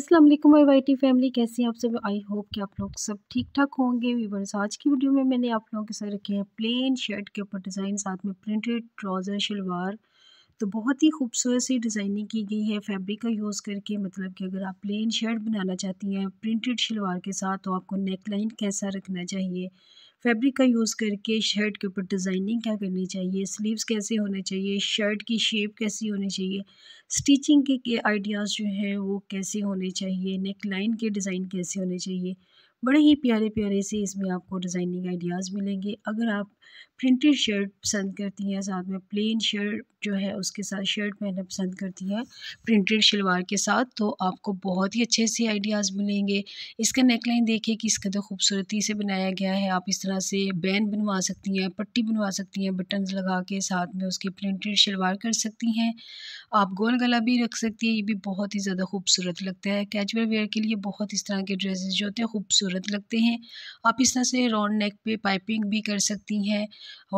अस्सलाम वालेकुम YT family कैसे हैं आप सब आई होप कि आप लोग सब ठीक ठाक होंगे वीवर्स आज की वीडियो में मैंने आप लोगों के साथ रखे हैं प्लेन शर्ट के ऊपर डिज़ाइन साथ में प्रिंटेड ट्राउज़र शलवार तो बहुत ही खूबसूरत सी डिज़ाइनिंग की गई है फैब्रिक का यूज़ करके मतलब कि अगर आप प्लेन शर्ट बनाना चाहती हैं प्रिंटेड शलवार के साथ तो आपको नेक लाइन कैसा रखना चाहिए फैब्रिक का यूज़ करके शर्ट के ऊपर डिज़ाइनिंग क्या करनी चाहिए स्लीव्स कैसे होने चाहिए शर्ट की शेप कैसी होनी चाहिए स्टिचिंग के, के आइडियाज़ जो हैं वो कैसे होने चाहिए नेक लाइन के डिज़ाइन कैसे होने चाहिए बड़े ही प्यारे प्यारे से इसमें आपको डिज़ाइनिंग आइडियाज़ मिलेंगे अगर आप प्रिंटेड शर्ट पसंद करती हैं साथ में प्लेन शर्ट जो है उसके साथ शर्ट पहनना पसंद करती हैं प्रिंटेड शलवार के साथ तो आपको बहुत ही अच्छे से आइडियाज़ मिलेंगे इसका नेकलाइन देखिए कि इसका तो खूबसूरती से बनाया गया है आप इस तरह से बैन बनवा सकती हैं पट्टी बनवा सकती हैं बटन लगा के साथ में उसकी प्रिंटेड शलवार कर सकती हैं आप गोल गला भी रख सकती हैं ये भी बहुत ही ज़्यादा खूबसूरत लगता है कैचुअल वेयर के लिए बहुत इस तरह के ड्रेसेस जो होते हैं खूबसूरत लगते हैं आप इस तरह से राउंड नेक पे पाइपिंग भी कर सकती हैं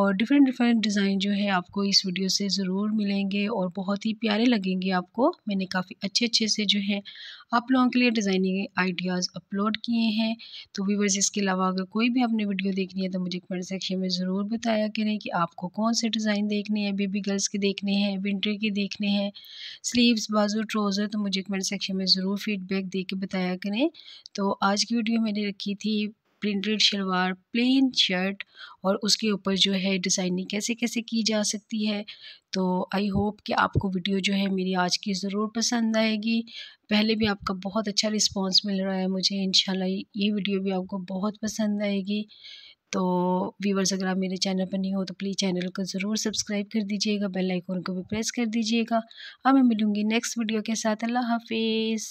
और डिफरेंट डिफरेंट डिज़ाइन जो है आपको इस वीडियो से ज़रूर मिलेंगे और बहुत ही प्यारे लगेंगे आपको मैंने काफ़ी अच्छे अच्छे से जो है आप लोगों के लिए डिज़ाइनिंग आइडियाज़ अपलोड किए हैं तो व्यूवर्स इसके अलावा अगर कोई भी आपने वीडियो देखनी है तो मुझे कमेंट सेक्शन में ज़रूर बताया करें कि आपको कौन से डिज़ाइन देखने हैं बेबी गर्ल्स के देखने हैं विंटर के देखने हैं स्लीव्स बाजू ट्रोज़र तो मुझे कमेंट सेक्शन में ज़रूर फीडबैक दे के बताया करें तो आज की वीडियो मैंने रखी थी प्रिंटेड शलवार प्लेन शर्ट और उसके ऊपर जो है डिज़ाइनिंग कैसे कैसे की जा सकती है तो आई होप कि आपको वीडियो जो है मेरी आज की ज़रूर पसंद आएगी पहले भी आपका बहुत अच्छा रिस्पांस मिल रहा है मुझे इन ये वीडियो भी आपको बहुत पसंद आएगी तो व्यूवर्स अगर आप मेरे चैनल पर नहीं हो तो प्लीज़ चैनल को ज़रूर सब्सक्राइब कर दीजिएगा बेल आइकॉन को भी प्रेस कर दीजिएगा अब मैं मिलूँगी नेक्स्ट वीडियो के साथ अल्लाह हाफिज़